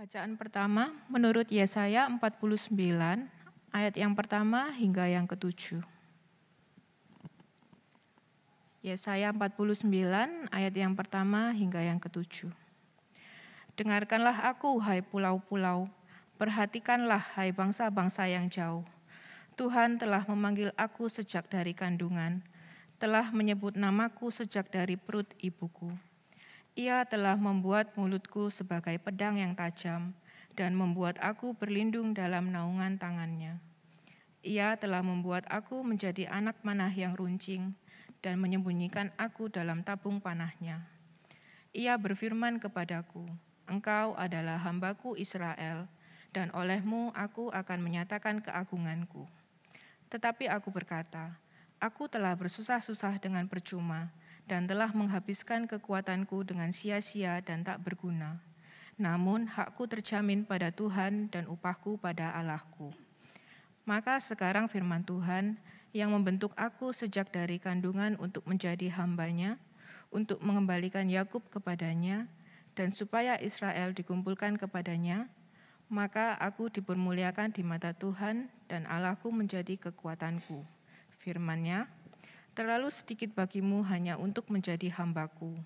Bacaan pertama menurut Yesaya 49 ayat yang pertama hingga yang ketujuh. Yesaya 49 ayat yang pertama hingga yang ketujuh. Dengarkanlah aku hai pulau-pulau, perhatikanlah hai bangsa-bangsa yang jauh. Tuhan telah memanggil aku sejak dari kandungan, telah menyebut namaku sejak dari perut ibuku. Ia telah membuat mulutku sebagai pedang yang tajam dan membuat aku berlindung dalam naungan tangannya. Ia telah membuat aku menjadi anak manah yang runcing dan menyembunyikan aku dalam tabung panahnya. Ia berfirman kepadaku, Engkau adalah hambaku Israel, dan olehmu aku akan menyatakan keagunganku. Tetapi aku berkata, Aku telah bersusah-susah dengan percuma, dan telah menghabiskan kekuatanku dengan sia-sia dan tak berguna. Namun hakku terjamin pada Tuhan dan upahku pada Allahku. Maka sekarang firman Tuhan yang membentuk aku sejak dari kandungan untuk menjadi hambanya, untuk mengembalikan Yakub kepadanya, dan supaya Israel dikumpulkan kepadanya, maka aku dipermuliakan di mata Tuhan dan Allahku menjadi kekuatanku. Firman-Nya, Terlalu sedikit bagimu hanya untuk menjadi hambaku,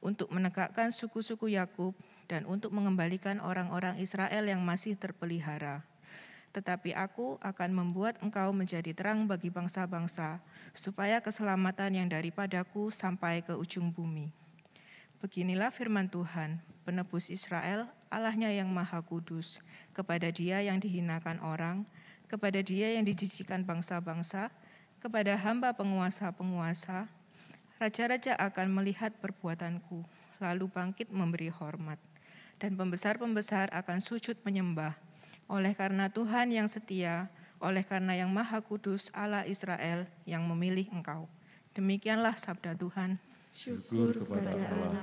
untuk menegakkan suku-suku Yakub dan untuk mengembalikan orang-orang Israel yang masih terpelihara. Tetapi aku akan membuat engkau menjadi terang bagi bangsa-bangsa, supaya keselamatan yang daripadaku sampai ke ujung bumi. Beginilah firman Tuhan, penebus Israel, Allahnya yang Maha Kudus, kepada dia yang dihinakan orang, kepada dia yang dijijikan bangsa-bangsa, kepada hamba penguasa-penguasa, raja-raja akan melihat perbuatanku, lalu bangkit memberi hormat, dan pembesar-pembesar akan sujud menyembah. Oleh karena Tuhan yang setia, oleh karena yang Maha Kudus Allah Israel yang memilih engkau. Demikianlah sabda Tuhan. Syukur kepada Allah.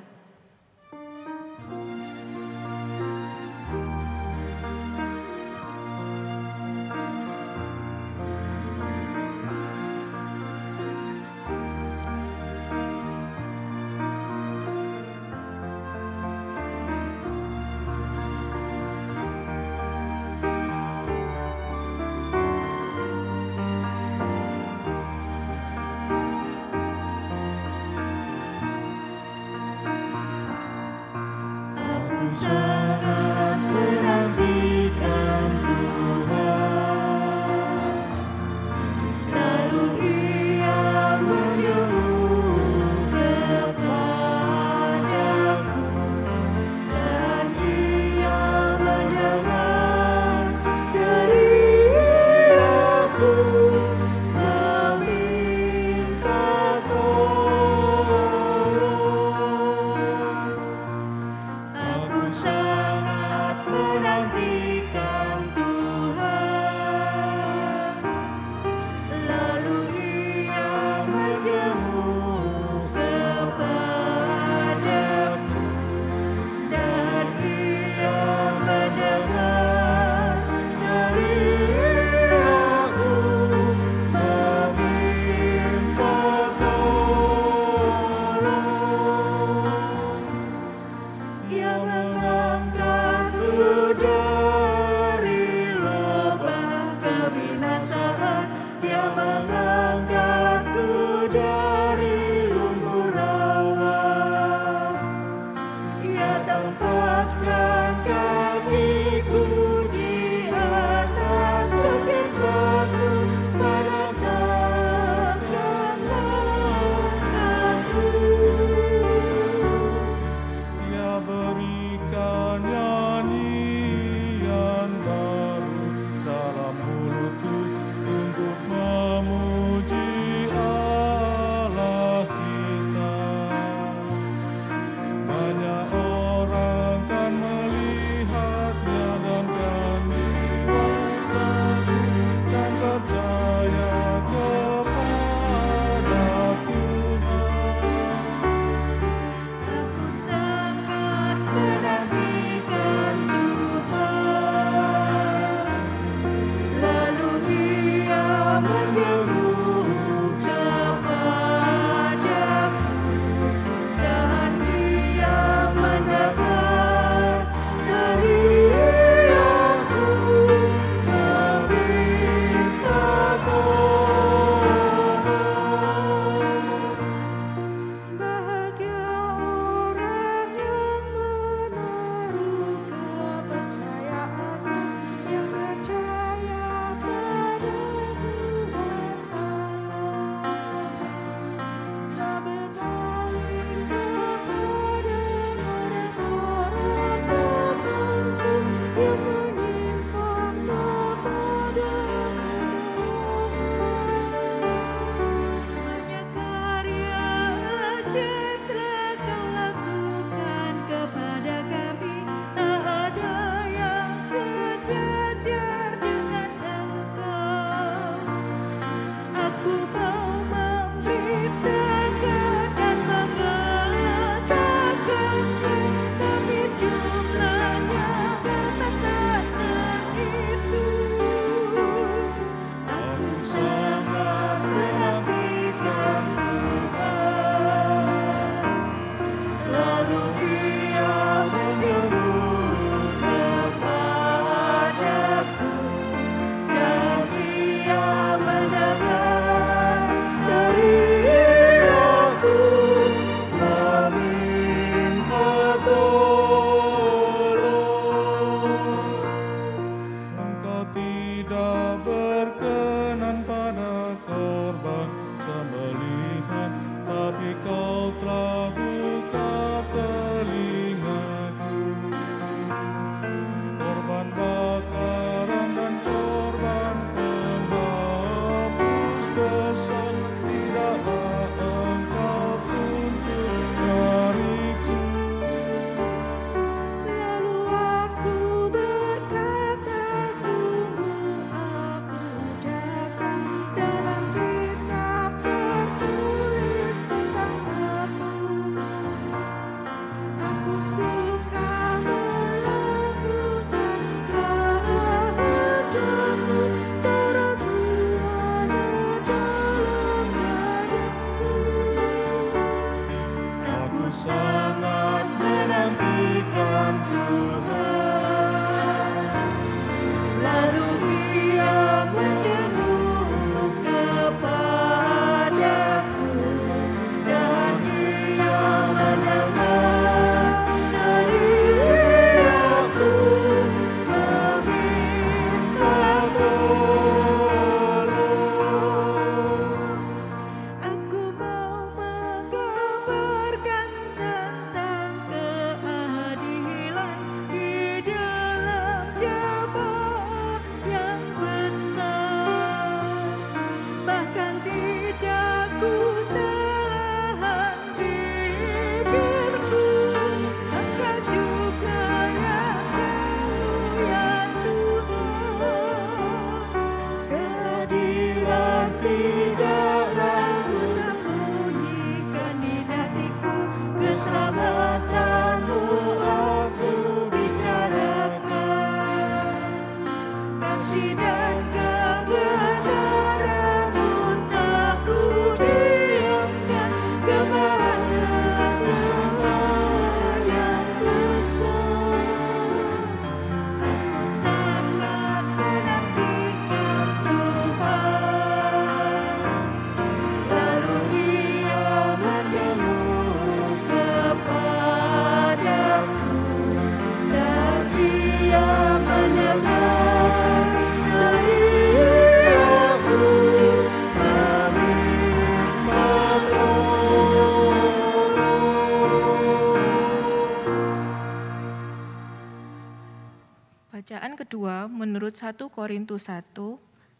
1 Korintus 1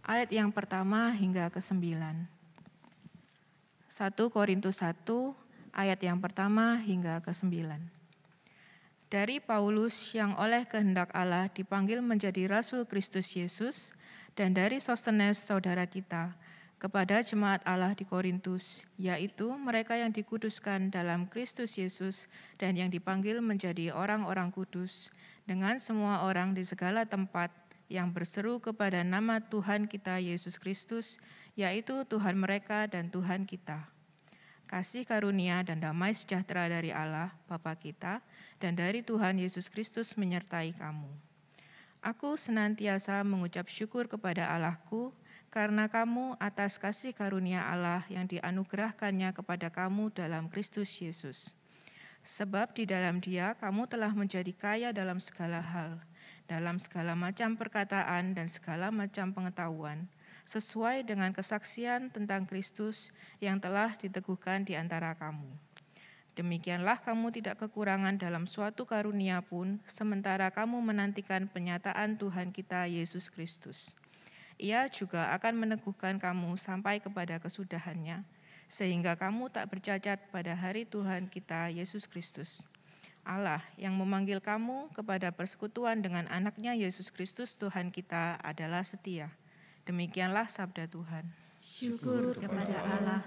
ayat yang pertama hingga ke-9. 1 Korintus 1 ayat yang pertama hingga ke-9 dari Paulus yang oleh kehendak Allah dipanggil menjadi Rasul Kristus Yesus dan dari Sostenes saudara kita kepada jemaat Allah di Korintus, yaitu mereka yang dikuduskan dalam Kristus Yesus dan yang dipanggil menjadi orang-orang kudus dengan semua orang di segala tempat yang berseru kepada nama Tuhan kita Yesus Kristus, yaitu Tuhan mereka dan Tuhan kita. Kasih karunia dan damai sejahtera dari Allah, Bapa kita, dan dari Tuhan Yesus Kristus menyertai kamu. Aku senantiasa mengucap syukur kepada Allahku karena kamu atas kasih karunia Allah yang dianugerahkannya kepada kamu dalam Kristus Yesus. Sebab di dalam Dia kamu telah menjadi kaya dalam segala hal dalam segala macam perkataan dan segala macam pengetahuan, sesuai dengan kesaksian tentang Kristus yang telah diteguhkan di antara kamu. Demikianlah kamu tidak kekurangan dalam suatu karunia pun, sementara kamu menantikan penyataan Tuhan kita Yesus Kristus. Ia juga akan meneguhkan kamu sampai kepada kesudahannya, sehingga kamu tak bercacat pada hari Tuhan kita Yesus Kristus. Allah yang memanggil kamu kepada persekutuan dengan anaknya Yesus Kristus Tuhan kita adalah setia. Demikianlah sabda Tuhan. Syukur kepada Allah.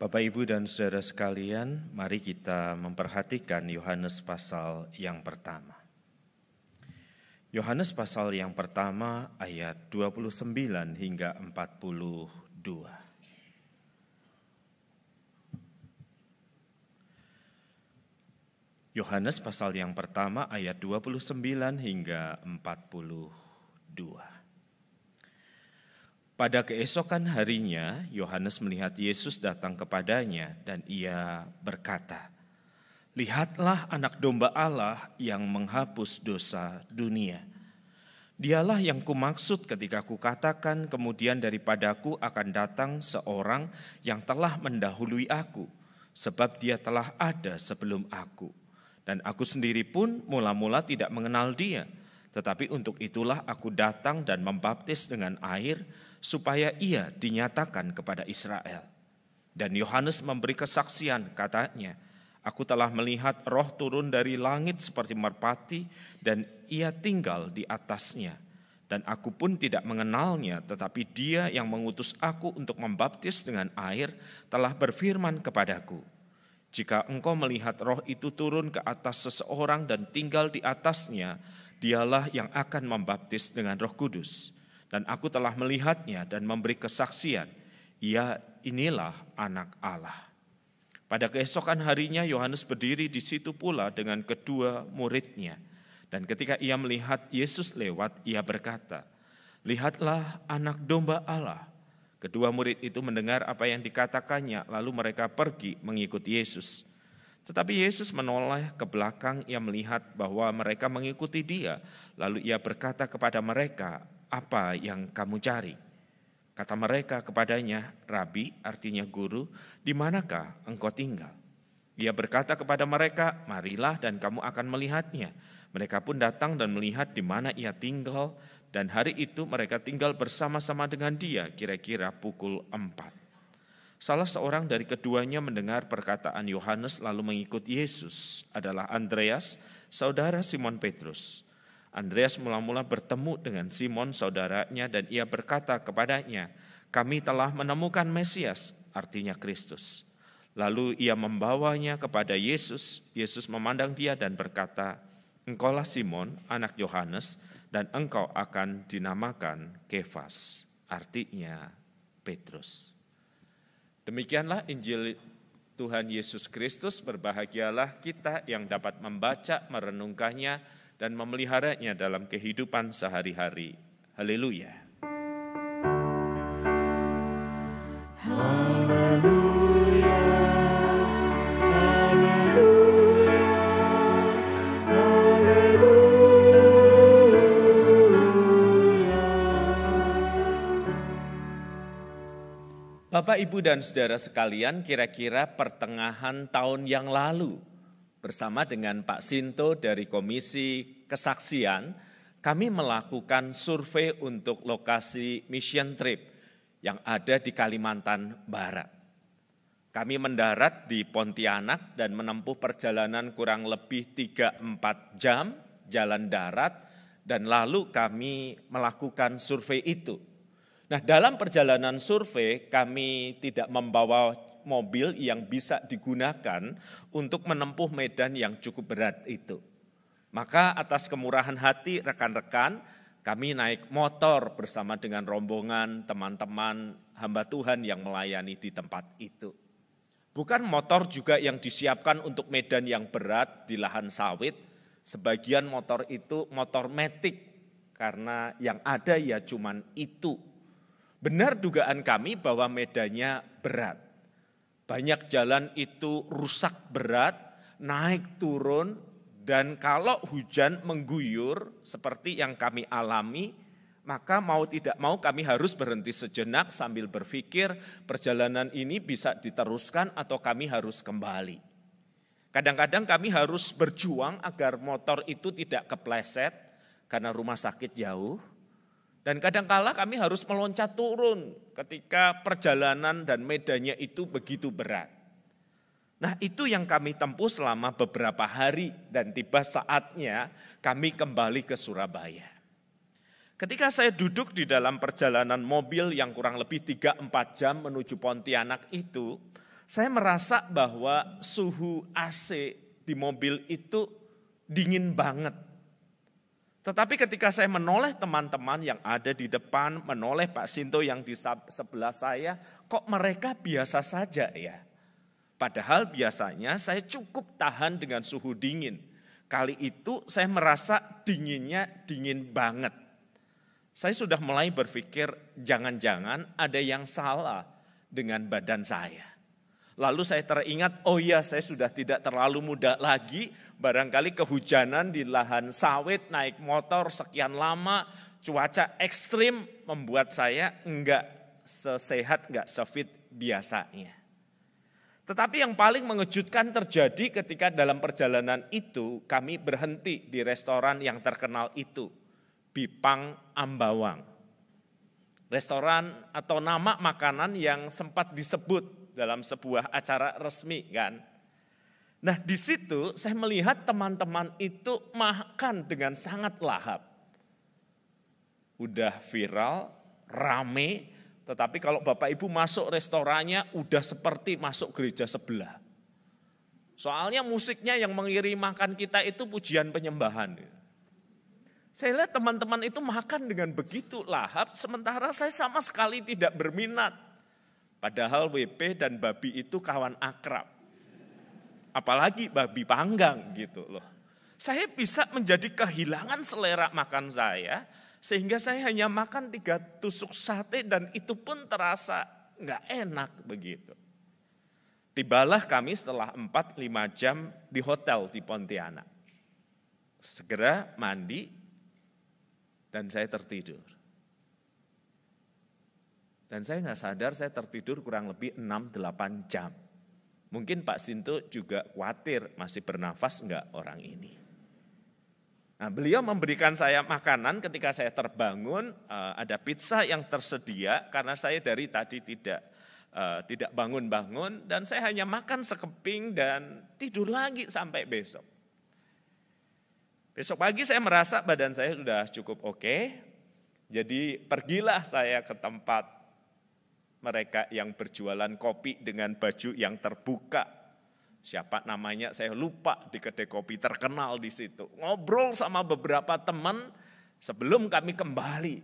Bapak, Ibu, dan saudara sekalian, mari kita memperhatikan Yohanes pasal yang pertama. Yohanes pasal yang pertama ayat 29 hingga 42. Yohanes pasal yang pertama ayat 29 hingga 42. Pada keesokan harinya, Yohanes melihat Yesus datang kepadanya dan ia berkata, Lihatlah anak domba Allah yang menghapus dosa dunia. Dialah yang kumaksud ketika kukatakan kemudian daripadaku akan datang seorang yang telah mendahului aku, sebab dia telah ada sebelum aku. Dan aku sendiri pun mula-mula tidak mengenal dia. Tetapi untuk itulah aku datang dan membaptis dengan air supaya ia dinyatakan kepada Israel. Dan Yohanes memberi kesaksian katanya, Aku telah melihat roh turun dari langit seperti merpati dan ia tinggal di atasnya. Dan aku pun tidak mengenalnya, tetapi dia yang mengutus aku untuk membaptis dengan air telah berfirman kepadaku, jika engkau melihat roh itu turun ke atas seseorang dan tinggal di atasnya, dialah yang akan membaptis dengan roh kudus. Dan aku telah melihatnya dan memberi kesaksian, ia inilah anak Allah. Pada keesokan harinya Yohanes berdiri di situ pula dengan kedua muridnya. Dan ketika ia melihat Yesus lewat, ia berkata, Lihatlah anak domba Allah Kedua murid itu mendengar apa yang dikatakannya, lalu mereka pergi mengikuti Yesus. Tetapi Yesus menoleh ke belakang, ia melihat bahwa mereka mengikuti dia. Lalu ia berkata kepada mereka, apa yang kamu cari? Kata mereka kepadanya, Rabi artinya guru, di manakah engkau tinggal? Ia berkata kepada mereka, marilah dan kamu akan melihatnya. Mereka pun datang dan melihat di mana ia tinggal dan hari itu mereka tinggal bersama-sama dengan dia kira-kira pukul 4. Salah seorang dari keduanya mendengar perkataan Yohanes lalu mengikut Yesus adalah Andreas, saudara Simon Petrus. Andreas mula-mula bertemu dengan Simon saudaranya dan ia berkata kepadanya, "Kami telah menemukan Mesias, artinya Kristus." Lalu ia membawanya kepada Yesus. Yesus memandang dia dan berkata, "Engkaulah Simon, anak Yohanes, dan engkau akan dinamakan Kefas, artinya Petrus. Demikianlah Injil Tuhan Yesus Kristus, berbahagialah kita yang dapat membaca, merenungkannya, dan memeliharanya dalam kehidupan sehari-hari. Haleluya. Haleluya. Bapak, Ibu, dan saudara sekalian, kira-kira pertengahan tahun yang lalu, bersama dengan Pak Sinto dari Komisi Kesaksian, kami melakukan survei untuk lokasi mission trip yang ada di Kalimantan Barat. Kami mendarat di Pontianak dan menempuh perjalanan kurang lebih 3-4 jam jalan darat dan lalu kami melakukan survei itu Nah, dalam perjalanan survei kami tidak membawa mobil yang bisa digunakan untuk menempuh medan yang cukup berat itu. Maka atas kemurahan hati rekan-rekan, kami naik motor bersama dengan rombongan teman-teman hamba Tuhan yang melayani di tempat itu. Bukan motor juga yang disiapkan untuk medan yang berat di lahan sawit, sebagian motor itu motor metik karena yang ada ya cuman itu Benar dugaan kami bahwa medannya berat. Banyak jalan itu rusak berat, naik turun, dan kalau hujan mengguyur seperti yang kami alami, maka mau tidak mau kami harus berhenti sejenak sambil berpikir perjalanan ini bisa diteruskan atau kami harus kembali. Kadang-kadang kami harus berjuang agar motor itu tidak kepleset karena rumah sakit jauh dan kadangkala kami harus meloncat turun ketika perjalanan dan medannya itu begitu berat. Nah itu yang kami tempuh selama beberapa hari dan tiba saatnya kami kembali ke Surabaya. Ketika saya duduk di dalam perjalanan mobil yang kurang lebih 3-4 jam menuju Pontianak itu, saya merasa bahwa suhu AC di mobil itu dingin banget tetapi ketika saya menoleh teman-teman yang ada di depan, menoleh Pak Sinto yang di sebelah saya, kok mereka biasa saja ya? Padahal biasanya saya cukup tahan dengan suhu dingin. Kali itu saya merasa dinginnya dingin banget. Saya sudah mulai berpikir jangan-jangan ada yang salah dengan badan saya. Lalu saya teringat, oh ya saya sudah tidak terlalu muda lagi, barangkali kehujanan di lahan sawit, naik motor sekian lama, cuaca ekstrim membuat saya enggak sesehat, enggak sefit biasanya. Tetapi yang paling mengejutkan terjadi ketika dalam perjalanan itu kami berhenti di restoran yang terkenal itu, Bipang Ambawang. Restoran atau nama makanan yang sempat disebut dalam sebuah acara resmi kan. Nah di situ saya melihat teman-teman itu makan dengan sangat lahap. Udah viral, rame, tetapi kalau Bapak Ibu masuk restorannya udah seperti masuk gereja sebelah. Soalnya musiknya yang mengiri makan kita itu pujian penyembahan. Saya lihat teman-teman itu makan dengan begitu lahap, sementara saya sama sekali tidak berminat. Padahal WP dan Babi itu kawan akrab apalagi babi panggang gitu loh. Saya bisa menjadi kehilangan selera makan saya sehingga saya hanya makan tiga tusuk sate dan itu pun terasa nggak enak begitu. Tibalah kami setelah empat lima jam di hotel di Pontianak. Segera mandi dan saya tertidur. Dan saya nggak sadar saya tertidur kurang lebih 6-8 jam. Mungkin Pak Sinto juga khawatir masih bernafas enggak orang ini. Nah, beliau memberikan saya makanan ketika saya terbangun, eh, ada pizza yang tersedia karena saya dari tadi tidak eh, tidak bangun-bangun dan saya hanya makan sekeping dan tidur lagi sampai besok. Besok pagi saya merasa badan saya sudah cukup oke, okay, jadi pergilah saya ke tempat mereka yang berjualan kopi dengan baju yang terbuka. Siapa namanya saya lupa di kedai kopi terkenal di situ. Ngobrol sama beberapa teman sebelum kami kembali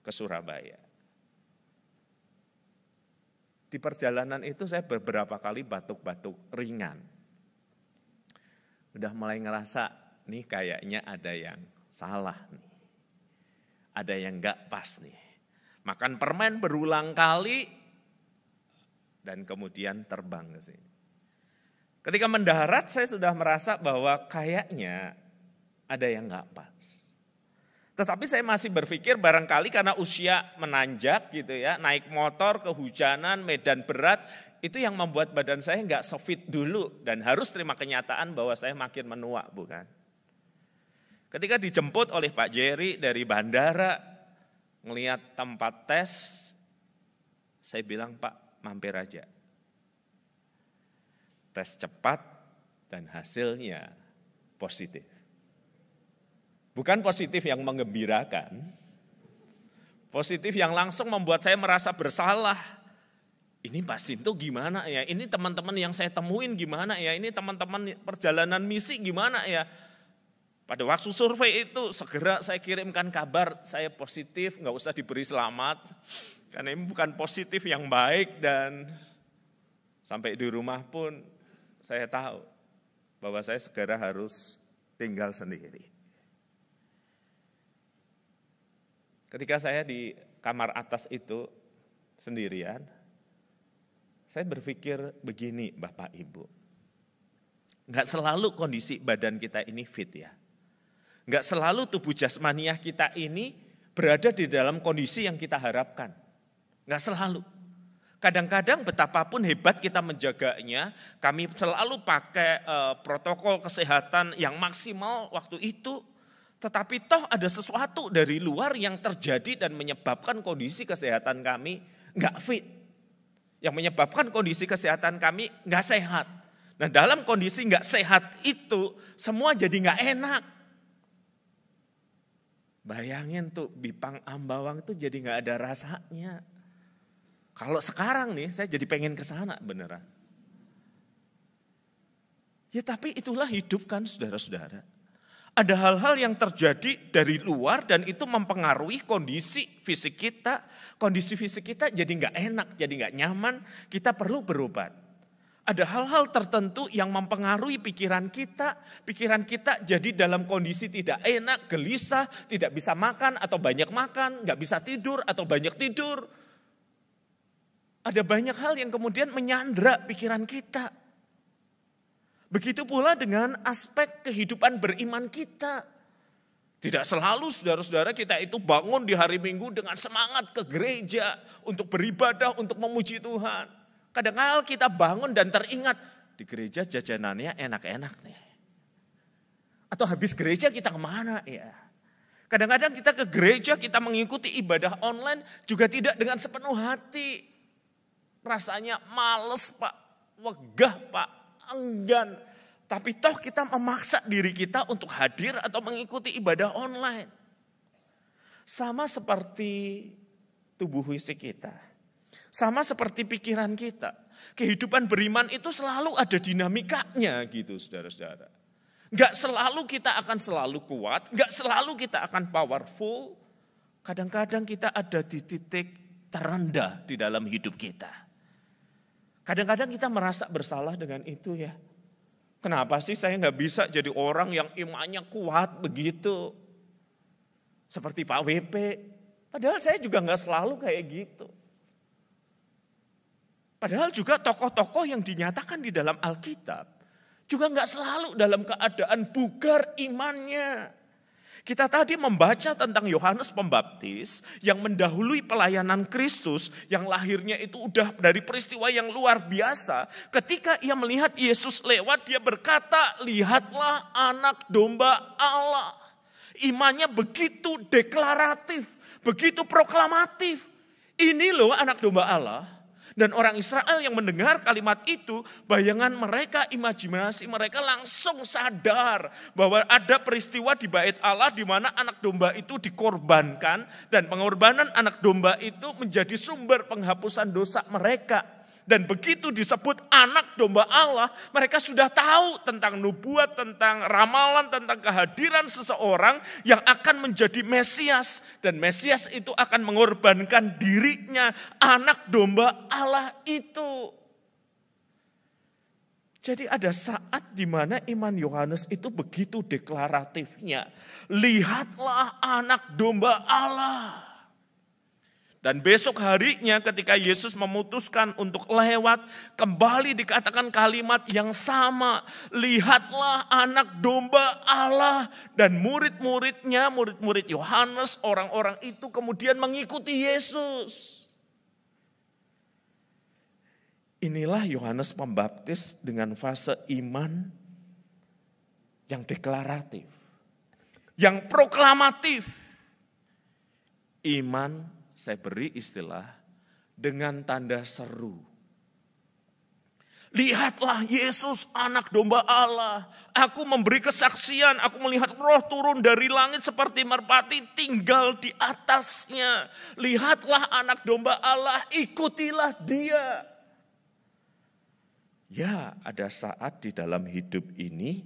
ke Surabaya. Di perjalanan itu saya beberapa kali batuk-batuk ringan. Udah mulai ngerasa nih kayaknya ada yang salah nih. Ada yang nggak pas nih makan permen berulang kali, dan kemudian terbang ke sini. Ketika mendarat saya sudah merasa bahwa kayaknya ada yang nggak pas. Tetapi saya masih berpikir barangkali karena usia menanjak gitu ya, naik motor, kehujanan, medan berat, itu yang membuat badan saya nggak sofit dulu dan harus terima kenyataan bahwa saya makin menua, bukan? Ketika dijemput oleh Pak Jerry dari bandara, ngelihat tempat tes, saya bilang Pak mampir aja. Tes cepat dan hasilnya positif. Bukan positif yang mengembirakan, positif yang langsung membuat saya merasa bersalah. Ini Pak Sinto gimana ya? Ini teman-teman yang saya temuin gimana ya? Ini teman-teman perjalanan misi gimana ya? Pada waktu survei itu segera saya kirimkan kabar saya positif, nggak usah diberi selamat. Karena ini bukan positif yang baik dan sampai di rumah pun saya tahu bahwa saya segera harus tinggal sendiri. Ketika saya di kamar atas itu sendirian, saya berpikir begini Bapak Ibu. Nggak selalu kondisi badan kita ini fit ya. Enggak selalu tubuh jasmaniah kita ini berada di dalam kondisi yang kita harapkan. Enggak selalu. Kadang-kadang betapapun hebat kita menjaganya, kami selalu pakai e, protokol kesehatan yang maksimal waktu itu, tetapi toh ada sesuatu dari luar yang terjadi dan menyebabkan kondisi kesehatan kami nggak fit. Yang menyebabkan kondisi kesehatan kami nggak sehat. Nah dalam kondisi nggak sehat itu semua jadi nggak enak. Bayangin tuh Bipang Ambawang itu jadi nggak ada rasanya. Kalau sekarang nih saya jadi pengen ke sana beneran. Ya tapi itulah hidup kan saudara-saudara. Ada hal-hal yang terjadi dari luar dan itu mempengaruhi kondisi fisik kita. Kondisi fisik kita jadi nggak enak, jadi nggak nyaman. Kita perlu berobat ada hal-hal tertentu yang mempengaruhi pikiran kita. Pikiran kita jadi dalam kondisi tidak enak, gelisah, tidak bisa makan atau banyak makan, nggak bisa tidur atau banyak tidur. Ada banyak hal yang kemudian menyandra pikiran kita. Begitu pula dengan aspek kehidupan beriman kita. Tidak selalu saudara-saudara kita itu bangun di hari Minggu dengan semangat ke gereja untuk beribadah, untuk memuji Tuhan. Kadang-kadang kita bangun dan teringat, di gereja jajanannya enak-enak nih. Atau habis gereja kita kemana ya. Kadang-kadang kita ke gereja, kita mengikuti ibadah online juga tidak dengan sepenuh hati. Rasanya males pak, wegah pak, enggan. Tapi toh kita memaksa diri kita untuk hadir atau mengikuti ibadah online. Sama seperti tubuh fisik kita sama seperti pikiran kita. Kehidupan beriman itu selalu ada dinamikanya gitu saudara-saudara. Gak selalu kita akan selalu kuat, gak selalu kita akan powerful. Kadang-kadang kita ada di titik terendah di dalam hidup kita. Kadang-kadang kita merasa bersalah dengan itu ya. Kenapa sih saya nggak bisa jadi orang yang imannya kuat begitu? Seperti Pak WP. Padahal saya juga nggak selalu kayak gitu. Padahal juga tokoh-tokoh yang dinyatakan di dalam Alkitab juga nggak selalu dalam keadaan bugar imannya. Kita tadi membaca tentang Yohanes Pembaptis yang mendahului pelayanan Kristus yang lahirnya itu udah dari peristiwa yang luar biasa. Ketika ia melihat Yesus lewat dia berkata, "Lihatlah anak domba Allah." Imannya begitu deklaratif, begitu proklamatif. Ini loh anak domba Allah dan orang Israel yang mendengar kalimat itu, bayangan mereka, imajinasi mereka langsung sadar bahwa ada peristiwa di bait Allah di mana anak domba itu dikorbankan dan pengorbanan anak domba itu menjadi sumber penghapusan dosa mereka. Dan begitu disebut anak domba Allah, mereka sudah tahu tentang nubuat, tentang ramalan, tentang kehadiran seseorang yang akan menjadi Mesias. Dan Mesias itu akan mengorbankan dirinya, anak domba Allah itu. Jadi ada saat di mana iman Yohanes itu begitu deklaratifnya. Lihatlah anak domba Allah. Dan besok harinya ketika Yesus memutuskan untuk lewat, kembali dikatakan kalimat yang sama. Lihatlah anak domba Allah. Dan murid-muridnya, murid-murid Yohanes, orang-orang itu kemudian mengikuti Yesus. Inilah Yohanes Pembaptis dengan fase iman yang deklaratif, yang proklamatif. Iman saya beri istilah dengan tanda seru. Lihatlah Yesus anak domba Allah. Aku memberi kesaksian, aku melihat roh turun dari langit seperti merpati tinggal di atasnya. Lihatlah anak domba Allah, ikutilah dia. Ya, ada saat di dalam hidup ini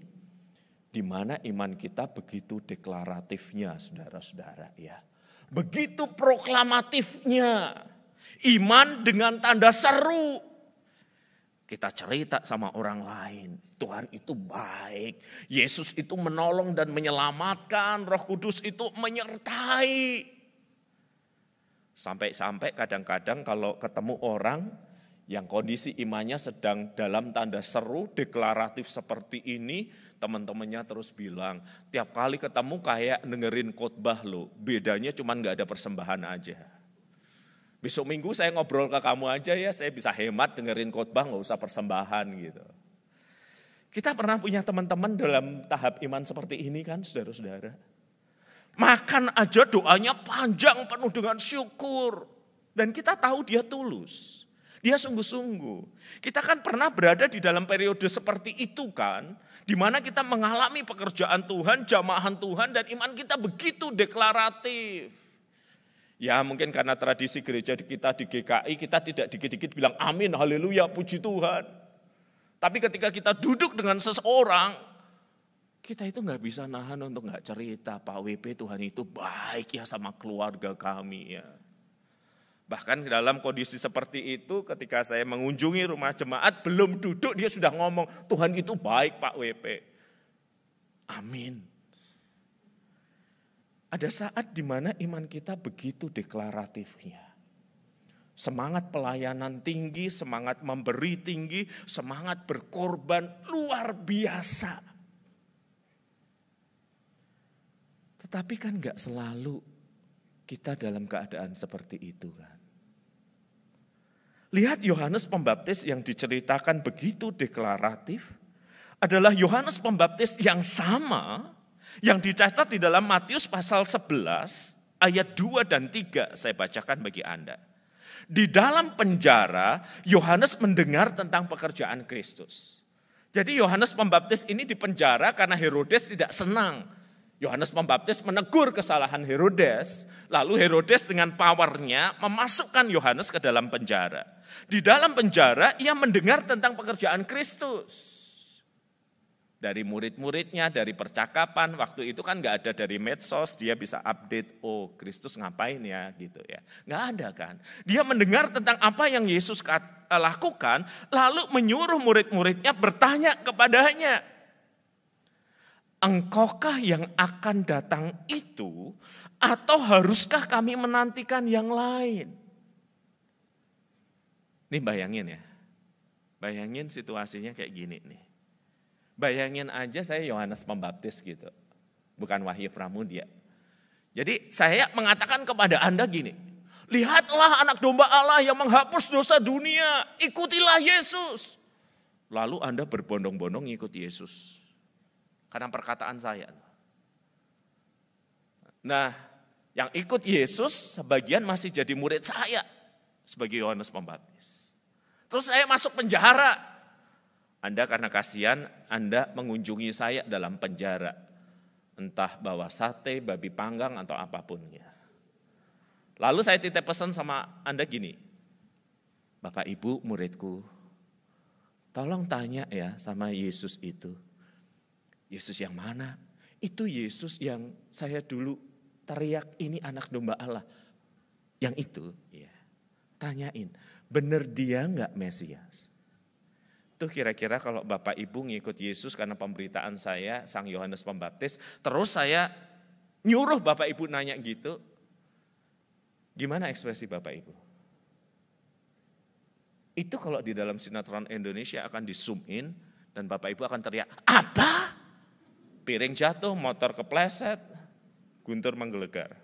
di mana iman kita begitu deklaratifnya saudara-saudara ya. Begitu proklamatifnya. Iman dengan tanda seru. Kita cerita sama orang lain. Tuhan itu baik. Yesus itu menolong dan menyelamatkan. Roh Kudus itu menyertai. Sampai-sampai kadang-kadang kalau ketemu orang yang kondisi imannya sedang dalam tanda seru, deklaratif seperti ini, teman-temannya terus bilang, tiap kali ketemu kayak dengerin khotbah lo, bedanya cuman nggak ada persembahan aja. Besok minggu saya ngobrol ke kamu aja ya, saya bisa hemat dengerin khotbah nggak usah persembahan gitu. Kita pernah punya teman-teman dalam tahap iman seperti ini kan saudara-saudara. Makan aja doanya panjang penuh dengan syukur. Dan kita tahu dia tulus. Dia sungguh-sungguh. Kita kan pernah berada di dalam periode seperti itu kan, di mana kita mengalami pekerjaan Tuhan, jamahan Tuhan dan iman kita begitu deklaratif. Ya mungkin karena tradisi gereja kita di GKI kita tidak dikit-dikit bilang amin, haleluya, puji Tuhan. Tapi ketika kita duduk dengan seseorang, kita itu nggak bisa nahan untuk nggak cerita Pak WP Tuhan itu baik ya sama keluarga kami ya. Bahkan dalam kondisi seperti itu ketika saya mengunjungi rumah jemaat belum duduk dia sudah ngomong Tuhan itu baik Pak WP. Amin. Ada saat di mana iman kita begitu deklaratifnya. Semangat pelayanan tinggi, semangat memberi tinggi, semangat berkorban luar biasa. Tetapi kan nggak selalu kita dalam keadaan seperti itu kan. Lihat Yohanes Pembaptis yang diceritakan begitu deklaratif adalah Yohanes Pembaptis yang sama yang dicatat di dalam Matius pasal 11 ayat 2 dan 3 saya bacakan bagi Anda. Di dalam penjara Yohanes mendengar tentang pekerjaan Kristus. Jadi Yohanes Pembaptis ini dipenjara karena Herodes tidak senang Yohanes Pembaptis menegur kesalahan Herodes, lalu Herodes dengan powernya memasukkan Yohanes ke dalam penjara. Di dalam penjara ia mendengar tentang pekerjaan Kristus. Dari murid-muridnya, dari percakapan, waktu itu kan nggak ada dari medsos, dia bisa update, oh Kristus ngapain ya gitu ya. Nggak ada kan. Dia mendengar tentang apa yang Yesus lakukan, lalu menyuruh murid-muridnya bertanya kepadanya engkaukah yang akan datang itu atau haruskah kami menantikan yang lain? Ini bayangin ya, bayangin situasinya kayak gini nih. Bayangin aja saya Yohanes Pembaptis gitu, bukan Wahyu Pramudia. Jadi saya mengatakan kepada Anda gini, lihatlah anak domba Allah yang menghapus dosa dunia, ikutilah Yesus. Lalu Anda berbondong-bondong ngikut Yesus karena perkataan saya. Nah, yang ikut Yesus sebagian masih jadi murid saya sebagai Yohanes Pembaptis. Terus saya masuk penjara. Anda karena kasihan, Anda mengunjungi saya dalam penjara. Entah bawa sate, babi panggang, atau apapun. Ya. Lalu saya titip pesan sama Anda gini, Bapak Ibu muridku, tolong tanya ya sama Yesus itu, Yesus yang mana? Itu Yesus yang saya dulu teriak ini anak domba Allah. Yang itu, ya. Tanyain, benar dia nggak Mesias? Tuh kira-kira kalau Bapak Ibu ngikut Yesus karena pemberitaan saya, Sang Yohanes Pembaptis, terus saya nyuruh Bapak Ibu nanya gitu, gimana ekspresi Bapak Ibu? Itu kalau di dalam sinetron Indonesia akan di zoom in dan Bapak Ibu akan teriak, apa? piring jatuh, motor kepleset, Guntur menggelegar.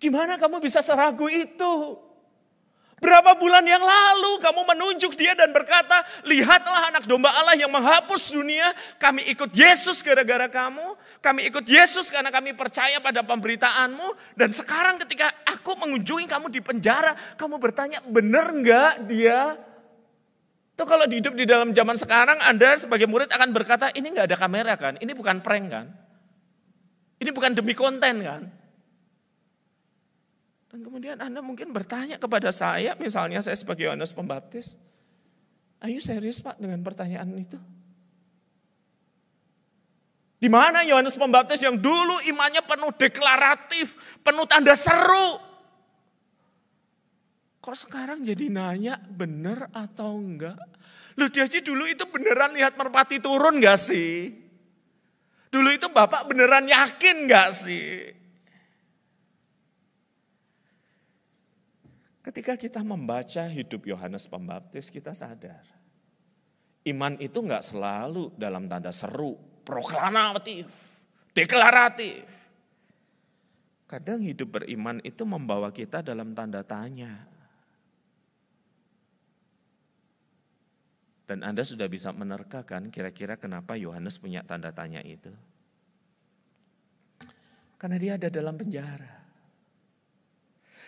Gimana kamu bisa seragu itu? Berapa bulan yang lalu kamu menunjuk dia dan berkata, lihatlah anak domba Allah yang menghapus dunia, kami ikut Yesus gara-gara kamu, kami ikut Yesus karena kami percaya pada pemberitaanmu, dan sekarang ketika aku mengunjungi kamu di penjara, kamu bertanya, benar nggak dia itu kalau hidup di dalam zaman sekarang Anda sebagai murid akan berkata ini nggak ada kamera kan, ini bukan prank kan. Ini bukan demi konten kan. Dan kemudian Anda mungkin bertanya kepada saya, misalnya saya sebagai Yohanes Pembaptis, Ayo serius Pak dengan pertanyaan itu? Di mana Yohanes Pembaptis yang dulu imannya penuh deklaratif, penuh tanda seru, Kok sekarang jadi nanya bener atau enggak? Loh dia sih dulu itu beneran lihat merpati turun gak sih? Dulu itu bapak beneran yakin gak sih? Ketika kita membaca hidup Yohanes Pembaptis kita sadar. Iman itu enggak selalu dalam tanda seru, proklamatif, deklaratif. Kadang hidup beriman itu membawa kita dalam tanda tanya. Dan Anda sudah bisa menerkakan kira-kira kenapa Yohanes punya tanda tanya itu. Karena dia ada dalam penjara.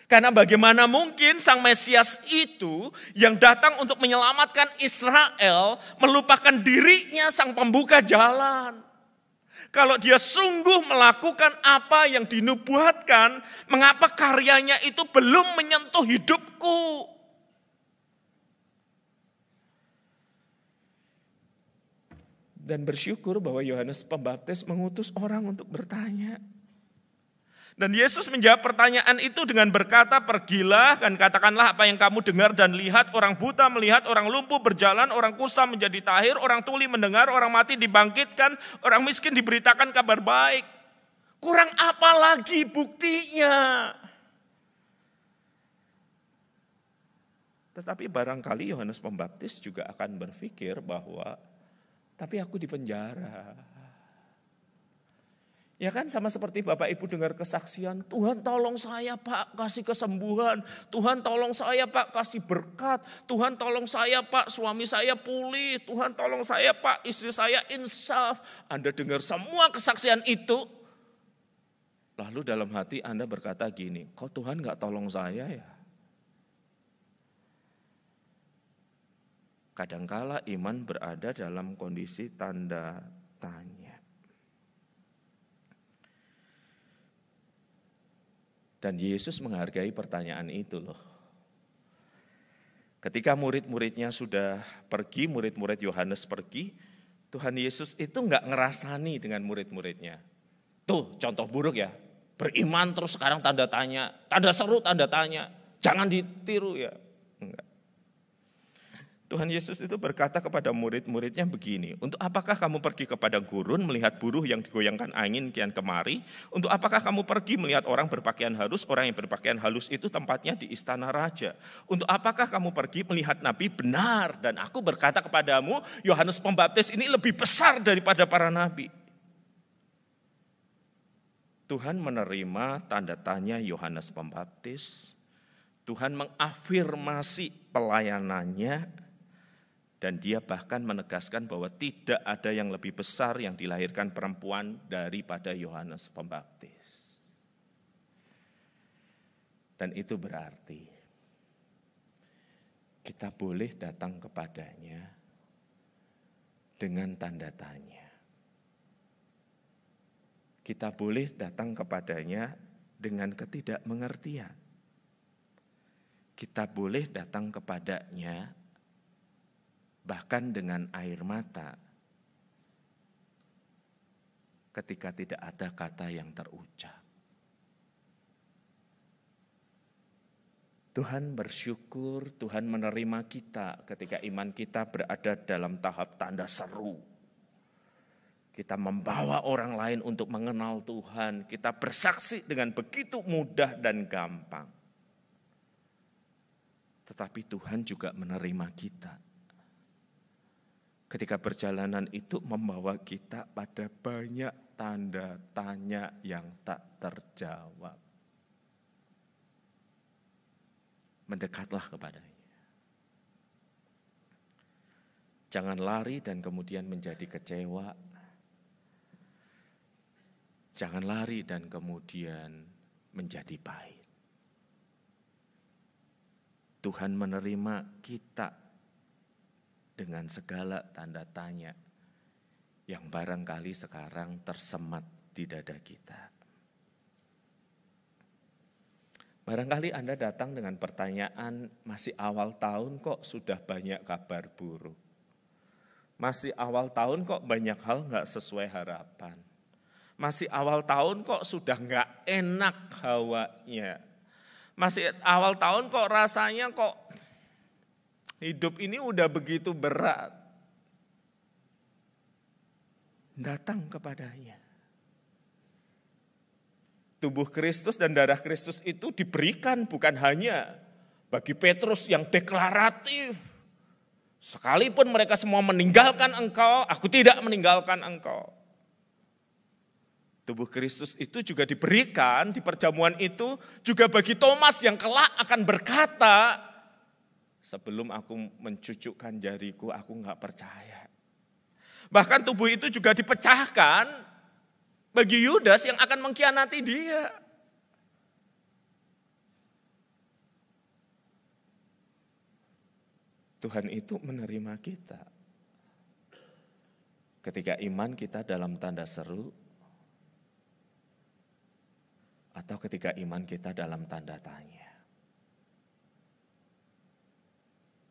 Karena bagaimana mungkin sang Mesias itu yang datang untuk menyelamatkan Israel melupakan dirinya sang pembuka jalan. Kalau dia sungguh melakukan apa yang dinubuatkan, mengapa karyanya itu belum menyentuh hidupku? dan bersyukur bahwa Yohanes Pembaptis mengutus orang untuk bertanya. Dan Yesus menjawab pertanyaan itu dengan berkata, "Pergilah dan katakanlah apa yang kamu dengar dan lihat, orang buta melihat, orang lumpuh berjalan, orang kusta menjadi tahir, orang tuli mendengar, orang mati dibangkitkan, orang miskin diberitakan kabar baik." Kurang apa lagi buktinya? Tetapi barangkali Yohanes Pembaptis juga akan berpikir bahwa tapi aku di penjara. Ya kan sama seperti Bapak Ibu dengar kesaksian, Tuhan tolong saya Pak kasih kesembuhan, Tuhan tolong saya Pak kasih berkat, Tuhan tolong saya Pak suami saya pulih, Tuhan tolong saya Pak istri saya insaf. Anda dengar semua kesaksian itu, lalu dalam hati Anda berkata gini, kok Tuhan gak tolong saya ya? Kadangkala iman berada dalam kondisi tanda tanya. Dan Yesus menghargai pertanyaan itu loh. Ketika murid-muridnya sudah pergi, murid-murid Yohanes pergi, Tuhan Yesus itu nggak ngerasani dengan murid-muridnya. Tuh contoh buruk ya, beriman terus sekarang tanda tanya, tanda seru tanda tanya, jangan ditiru ya. Tuhan Yesus itu berkata kepada murid-muridnya begini, untuk apakah kamu pergi ke padang gurun melihat buruh yang digoyangkan angin kian kemari? Untuk apakah kamu pergi melihat orang berpakaian halus? Orang yang berpakaian halus itu tempatnya di istana raja. Untuk apakah kamu pergi melihat nabi? Benar, dan aku berkata kepadamu, Yohanes Pembaptis ini lebih besar daripada para nabi. Tuhan menerima tanda tanya Yohanes Pembaptis. Tuhan mengafirmasi pelayanannya dan dia bahkan menegaskan bahwa tidak ada yang lebih besar yang dilahirkan perempuan daripada Yohanes Pembaptis. Dan itu berarti kita boleh datang kepadanya dengan tanda tanya. Kita boleh datang kepadanya dengan ketidakmengertian. Kita boleh datang kepadanya bahkan dengan air mata, ketika tidak ada kata yang terucap. Tuhan bersyukur, Tuhan menerima kita ketika iman kita berada dalam tahap tanda seru. Kita membawa orang lain untuk mengenal Tuhan, kita bersaksi dengan begitu mudah dan gampang. Tetapi Tuhan juga menerima kita ketika perjalanan itu membawa kita pada banyak tanda tanya yang tak terjawab. Mendekatlah kepadanya. Jangan lari dan kemudian menjadi kecewa. Jangan lari dan kemudian menjadi pahit. Tuhan menerima kita dengan segala tanda tanya yang barangkali sekarang tersemat di dada kita. Barangkali Anda datang dengan pertanyaan, masih awal tahun kok sudah banyak kabar buruk. Masih awal tahun kok banyak hal nggak sesuai harapan. Masih awal tahun kok sudah nggak enak hawanya. Masih awal tahun kok rasanya kok Hidup ini udah begitu berat. Datang kepadanya. Tubuh Kristus dan darah Kristus itu diberikan bukan hanya bagi Petrus yang deklaratif. Sekalipun mereka semua meninggalkan engkau, aku tidak meninggalkan engkau. Tubuh Kristus itu juga diberikan di perjamuan itu juga bagi Thomas yang kelak akan berkata, Sebelum aku mencucukkan jariku, aku nggak percaya. Bahkan tubuh itu juga dipecahkan bagi Yudas yang akan mengkhianati dia. Tuhan itu menerima kita. Ketika iman kita dalam tanda seru, atau ketika iman kita dalam tanda tanya.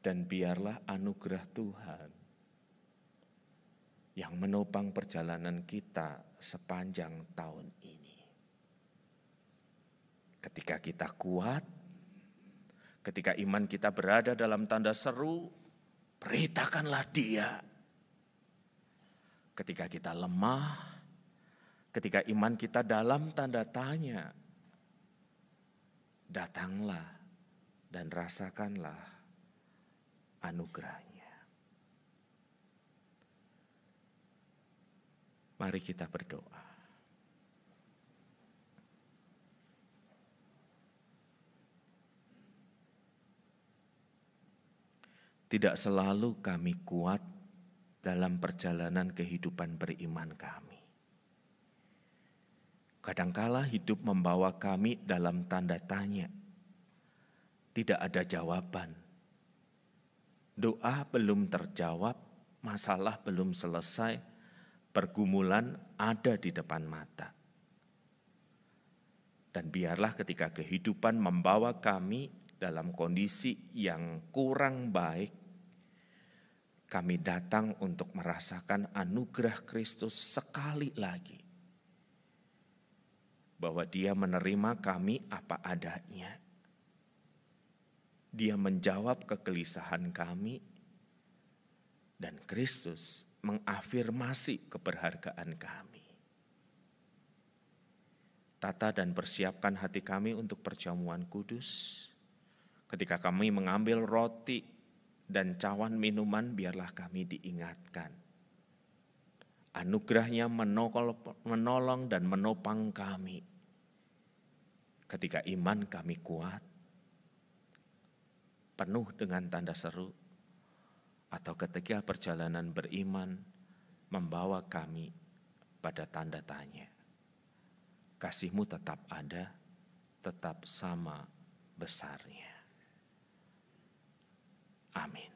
dan biarlah anugerah Tuhan yang menopang perjalanan kita sepanjang tahun ini. Ketika kita kuat, ketika iman kita berada dalam tanda seru, beritakanlah Dia. Ketika kita lemah, ketika iman kita dalam tanda tanya, datanglah dan rasakanlah anugerahnya. Mari kita berdoa. Tidak selalu kami kuat dalam perjalanan kehidupan beriman kami. Kadangkala hidup membawa kami dalam tanda tanya. Tidak ada jawaban doa belum terjawab, masalah belum selesai, pergumulan ada di depan mata. Dan biarlah ketika kehidupan membawa kami dalam kondisi yang kurang baik, kami datang untuk merasakan anugerah Kristus sekali lagi. Bahwa dia menerima kami apa adanya dia menjawab kegelisahan kami dan Kristus mengafirmasi keberhargaan kami. Tata dan persiapkan hati kami untuk perjamuan kudus. Ketika kami mengambil roti dan cawan minuman, biarlah kami diingatkan. Anugerahnya menolong dan menopang kami ketika iman kami kuat, penuh dengan tanda seru, atau ketika perjalanan beriman membawa kami pada tanda tanya. Kasihmu tetap ada, tetap sama besarnya. Amin.